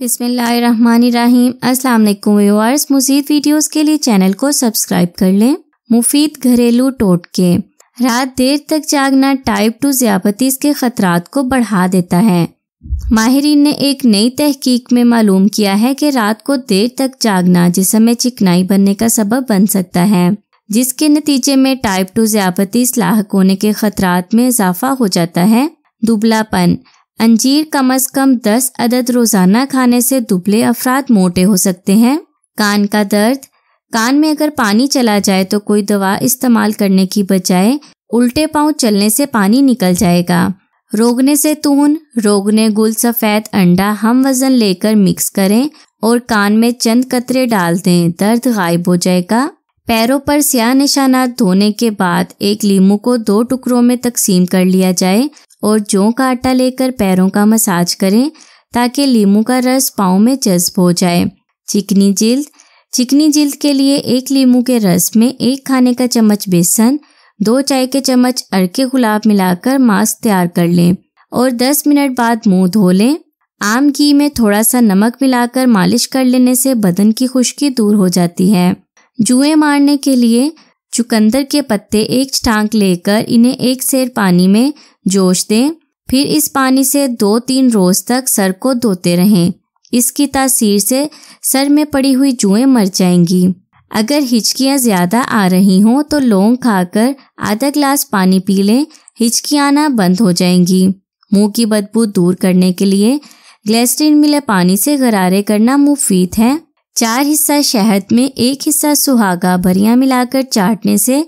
बिसमीम अस्सलाम व्यूअर्स मज़ीद वीडियोस के लिए चैनल को सब्सक्राइब कर लें मुफीद घरेलू टोटके रात देर तक जागना टाइप टू ज़ियापतीस के ख़तरात को बढ़ा देता है माहरीन ने एक नई तहकीक में मालूम किया है कि रात को देर तक जागना जिसम में चिकनाई बनने का सबब बन सकता है जिसके नतीजे में टाइप टू ज़ियापतीस लाक होने के ख़तरात में इजाफा हो जाता है दुबलापन अंजीर कम अज कम 10 अदद रोजाना खाने से दुबले अफराद मोटे हो सकते हैं कान का दर्द कान में अगर पानी चला जाए तो कोई दवा इस्तेमाल करने की बजाय उल्टे पांव चलने से पानी निकल जाएगा रोगने से तून रोगने गुल सफेद अंडा हम वजन लेकर मिक्स करें और कान में चंद कतरे डाल दें दर्द गायब हो जाएगा पैरों पर स्याह निशाना धोने के बाद एक लीमू को दो टुकड़ों में तकसीम कर लिया जाए और जौ का आटा लेकर पैरों का मसाज करें ताकि लीमू का रस पाँव में जज्ब हो जाए चिकनी जिल्द चिकनी जिल्द के लिए एक लीमू के रस में एक खाने का चम्मच बेसन दो चाय के चम्मच अरके गुलाब मिलाकर मास्क तैयार कर लें और 10 मिनट बाद मुंह धो लें आम घी में थोड़ा सा नमक मिलाकर मालिश कर लेने से बदन की खुश्की दूर हो जाती है जुए मारने के लिए चुकंदर के पत्ते एक टांग लेकर इन्हें एक सेर पानी में जोश दें फिर इस पानी से दो तीन रोज तक सर को धोते रहें इसकी तासीर से सर में पड़ी हुई जुएं मर जाएंगी अगर हिचकियाँ ज़्यादा आ रही हों तो लौंग खाकर आधा ग्लास पानी पी लें हिचकियाना आना बंद हो जाएंगी मुंह की बदबू दूर करने के लिए ग्लेसरीन मिले पानी से गरारे करना मुफीद है चार हिस्सा शहद में एक हिस्सा सुहागा भरिया मिलाकर चाटने से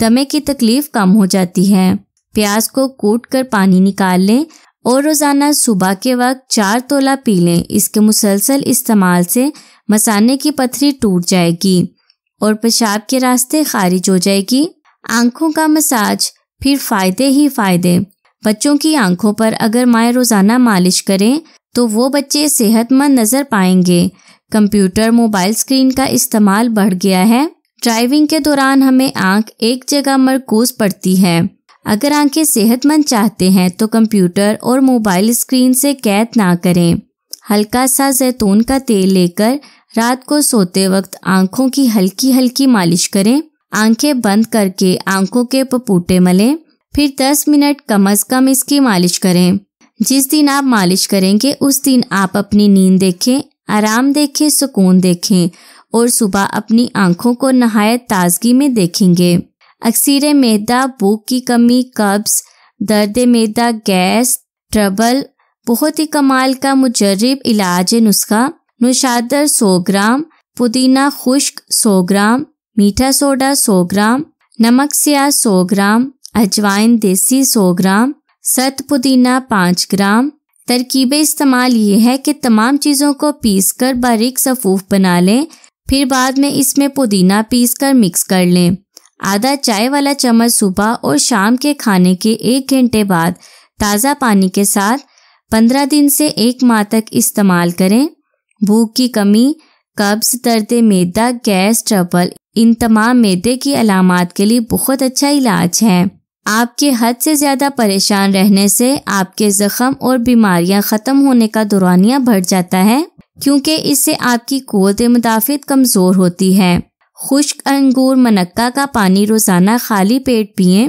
दमे की तकलीफ कम हो जाती है प्याज को कूट कर पानी निकाल लें और रोज़ाना सुबह के वक्त चार तोला पी लें इसके मुसलसल इस्तेमाल से मसाने की पथरी टूट जाएगी और पेशाब के रास्ते खारिज हो जाएगी आंखों का मसाज फिर फ़ायदे ही फ़ायदे बच्चों की आंखों पर अगर माएँ रोज़ाना मालिश करें तो वो बच्चे सेहतमंद नज़र पाएंगे कंप्यूटर मोबाइल स्क्रीन का इस्तेमाल बढ़ गया है ड्राइविंग के दौरान हमें आंख एक जगह मरकूज पड़ती है अगर आंखें सेहतमंद चाहते हैं तो कंप्यूटर और मोबाइल स्क्रीन से कैद ना करें हल्का सा जैतून का तेल लेकर रात को सोते वक्त आंखों की हल्की हल्की मालिश करें आंखें बंद करके आंखों के पपूटे मलें फिर 10 मिनट कम अज कम इसकी मालिश करें जिस दिन आप मालिश करेंगे उस दिन आप अपनी नींद देखें आराम देखें सुकून देखें और सुबह अपनी आंखों को नहायत ताजगी में देखेंगे अक्सर मैदा भूख की कमी कब्ज दर्द मैदा गैस ट्रबल बहुत ही कमाल का मुजरब इलाज नुस्खा नुशादर 100 ग्राम पुदीना खुश्क 100 ग्राम मीठा सोडा 100 ग्राम नमक सिया 100 ग्राम अजवाइन देसी 100 ग्राम सत पुदीना 5 ग्राम तरकीब इस्तेमाल ये है कि तमाम चीज़ों को पीस कर बारीक सफूफ बना लें फिर बाद में इसमें पुदीना पीस कर मिक्स कर लें आधा चाय वाला चम्मच सुबह और शाम के खाने के एक घंटे बाद ताज़ा पानी के साथ पंद्रह दिन से एक माह तक इस्तेमाल करें भूख की कमी कब्ज दर्द मैदा गैस ट्रबल इन तमाम मैदे की अलामत के लिए बहुत अच्छा इलाज है आपके हद से ज़्यादा परेशान रहने से आपके ज़ख्म और बीमारियां ख़त्म होने का दुरानिया बढ़ जाता है क्योंकि इससे आपकी कोत मुदाफ़त कमज़ोर होती है खुश्क अंगूर मनक्का का पानी रोज़ाना खाली पेट पिएं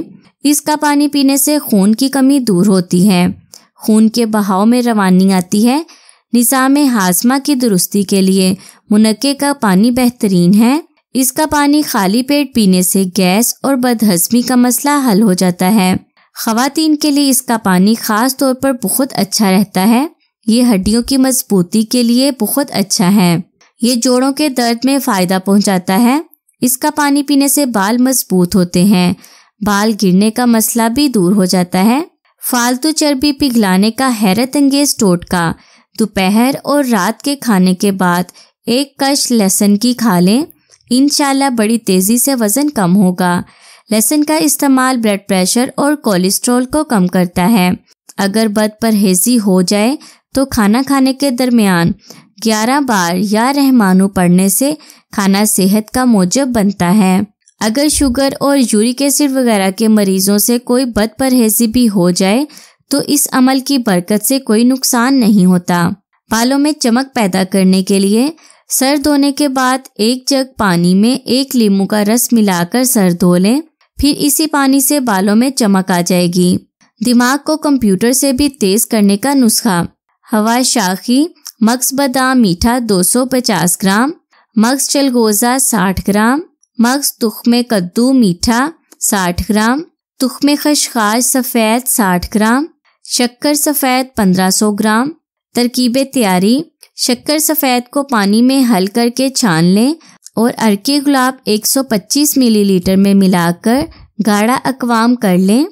इसका पानी पीने से खून की कमी दूर होती है खून के बहाव में रवानी आती है निज़ाम हाजमा की दुरुस्ती के लिए मुनक्के का पानी बेहतरीन है इसका पानी खाली पेट पीने से गैस और बदहजमी का मसला हल हो जाता है खातन के लिए इसका पानी ख़ास तौर पर बहुत अच्छा रहता है ये हड्डियों की मजबूती के लिए बहुत अच्छा है ये जोड़ों के दर्द में फायदा पहुंचाता है इसका पानी पीने से बाल मजबूत होते हैं बाल गिरने का मसला भी दूर हो जाता है फालतू चर्बी पिघलाने का हैरत अंगेज टोटका दोपहर और रात के खाने के बाद एक कश लहसुन की खा लें इनशाला बड़ी तेज़ी से वज़न कम होगा लहसुन का इस्तेमाल ब्लड प्रेशर और कोलेस्ट्रॉल को कम करता है अगर बद परहेजी हो जाए तो खाना खाने के दरमियान ग्यारह बार या रहमानो पढ़ने से खाना सेहत का मोजब बनता है अगर शुगर और यूरिक एसिड वगैरह के मरीजों से कोई बद परहेजी भी हो जाए तो इस अमल की बरकत से कोई नुकसान नहीं होता बालों में चमक पैदा करने के लिए सर धोने के बाद एक जग पानी में एक लीमू का रस मिलाकर सर धो लें फिर इसी पानी से बालों में चमक आ जाएगी दिमाग को कंप्यूटर से भी तेज करने का नुस्खा हवा शाखी मक्स बादाम मीठा 250 ग्राम मक्स चलगोजा 60 ग्राम मक्स में कद्दू मीठा 60 ग्राम तुखम खशखाश सफ़ेद 60 ग्राम शक्कर सफ़ेद 1500 ग्राम तरकीब तैयारी शक्कर सफ़ेद को पानी में हल करके छान लें और अरके गुलाब 125 मिलीलीटर में मिलाकर गाढ़ा अकवाम कर लें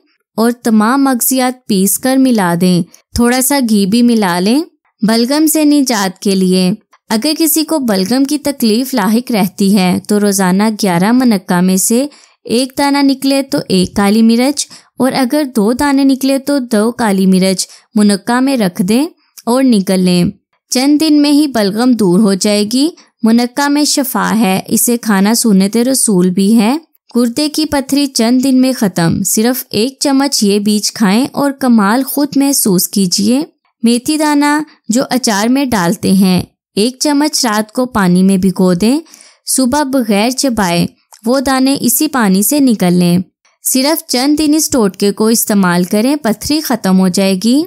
और तमाम मगजियात पीस कर मिला दें थोड़ा सा घी भी मिला लें बलगम से निजात के लिए अगर किसी को बलगम की तकलीफ लाक रहती है तो रोज़ाना ग्यारह मनक्का में से एक दाना निकले तो एक काली मिर्च और अगर दो दाने निकले तो दो काली मिर्च मुनक्का में रख दें और निकल लें चंद दिन में ही बलगम दूर हो जाएगी मुनक्का में शफा है इसे खाना सुनत रसूल भी है गुर्दे की पथरी चंद दिन में ख़त्म सिर्फ एक चम्मच ये बीज खाएं और कमाल खुद महसूस कीजिए मेथी दाना जो अचार में डालते हैं एक चम्मच रात को पानी में भिगो दें सुबह बगैर चबाए वो दाने इसी पानी से निकल लें सिर्फ चंद दिन इस टोटके को इस्तेमाल करें पथरी ख़त्म हो जाएगी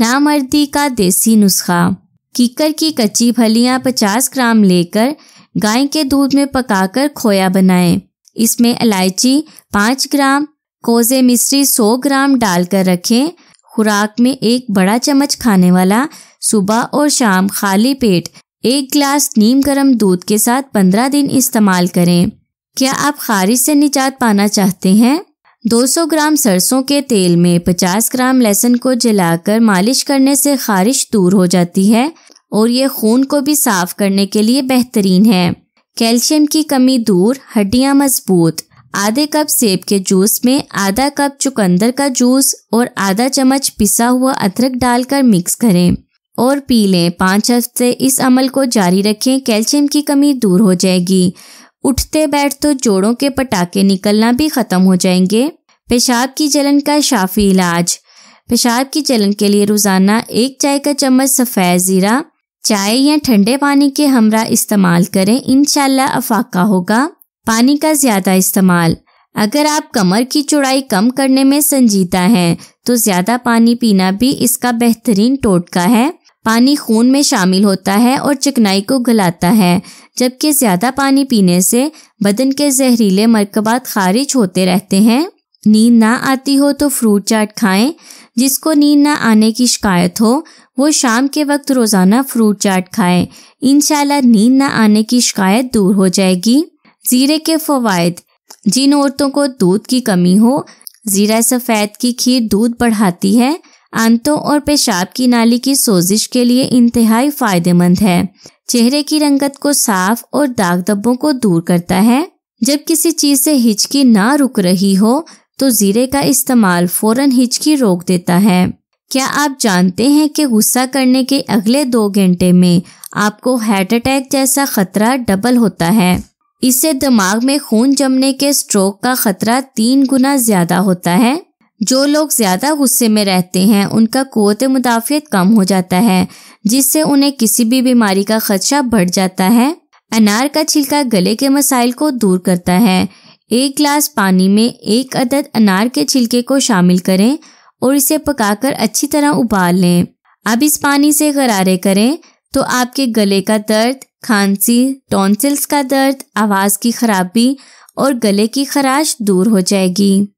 नामर्दी का देसी नुस्खा कीकर की कच्ची फलियां 50 ग्राम लेकर गाय के दूध में पकाकर खोया बनाएं। इसमें इलायची 5 ग्राम कोजे मिश्री 100 ग्राम डालकर रखें खुराक में एक बड़ा चम्मच खाने वाला सुबह और शाम खाली पेट एक ग्लास नीम गर्म दूध के साथ पंद्रह दिन इस्तेमाल करें क्या आप खारिश से निजात पाना चाहते हैं 200 ग्राम सरसों के तेल में 50 ग्राम लहसुन को जलाकर मालिश करने से खारिश दूर हो जाती है और ये खून को भी साफ करने के लिए बेहतरीन है कैल्शियम की कमी दूर हड्डियां मजबूत आधे कप सेब के जूस में आधा कप चुकंदर का जूस और आधा चम्मच पिसा हुआ अदरक डालकर मिक्स करें और पी लें पाँच हफ्ते इस अमल को जारी रखें कैल्शियम की कमी दूर हो जाएगी उठते बैठते तो जोड़ों के पटाखे निकलना भी ख़त्म हो जाएंगे पेशाब की जलन का शाफी इलाज पेशाब की जलन के लिए रोज़ाना एक चाय का चम्मच सफ़ेद ज़ीरा चाय या ठंडे पानी के हमरा इस्तेमाल करें इनशाला अफाका होगा पानी का ज्यादा इस्तेमाल अगर आप कमर की चौड़ाई कम करने में संजीदा हैं तो ज्यादा पानी पीना भी इसका बेहतरीन टोटका है पानी खून में शामिल होता है और चिकनाई को गलाता है जबकि ज्यादा पानी पीने से बदन के जहरीले मरकबात खारिज होते रहते हैं नींद ना आती हो तो फ्रूट चाट खाएं जिसको नींद ना आने की शिकायत हो वो शाम के वक्त रोज़ाना फ्रूट चाट खाएं इनशाला नींद ना आने की शिकायत दूर हो जाएगी जीरे के फवायद जिन औरतों को दूध की कमी हो जीरा सफ़ेद की खीर दूध बढ़ाती है आंतों और पेशाब की नाली की सोजिश के लिए इंतहाई फायदेमंद है चेहरे की रंगत को साफ और दाग धब्बों को दूर करता है जब किसी चीज से हिचकी ना रुक रही हो तो जीरे का इस्तेमाल फौरन हिचकी रोक देता है क्या आप जानते हैं कि गुस्सा करने के अगले दो घंटे में आपको हार्ट अटैक जैसा खतरा डबल होता है इससे दिमाग में खून जमने के स्ट्रोक का खतरा तीन गुना ज्यादा होता है जो लोग ज्यादा गुस्से में रहते हैं उनका कुत मुदाफियत कम हो जाता है जिससे उन्हें किसी भी बीमारी का खदशा बढ़ जाता है अनार का छिलका गले के मसाइल को दूर करता है एक गिलास पानी में एक अदद अनार के छिलके को शामिल करें और इसे पकाकर अच्छी तरह उबाल लें अब इस पानी से गरारे करें तो आपके गले का दर्द खांसी टॉन्सिल्स का दर्द आवाज़ की खराबी और गले की खराश दूर हो जाएगी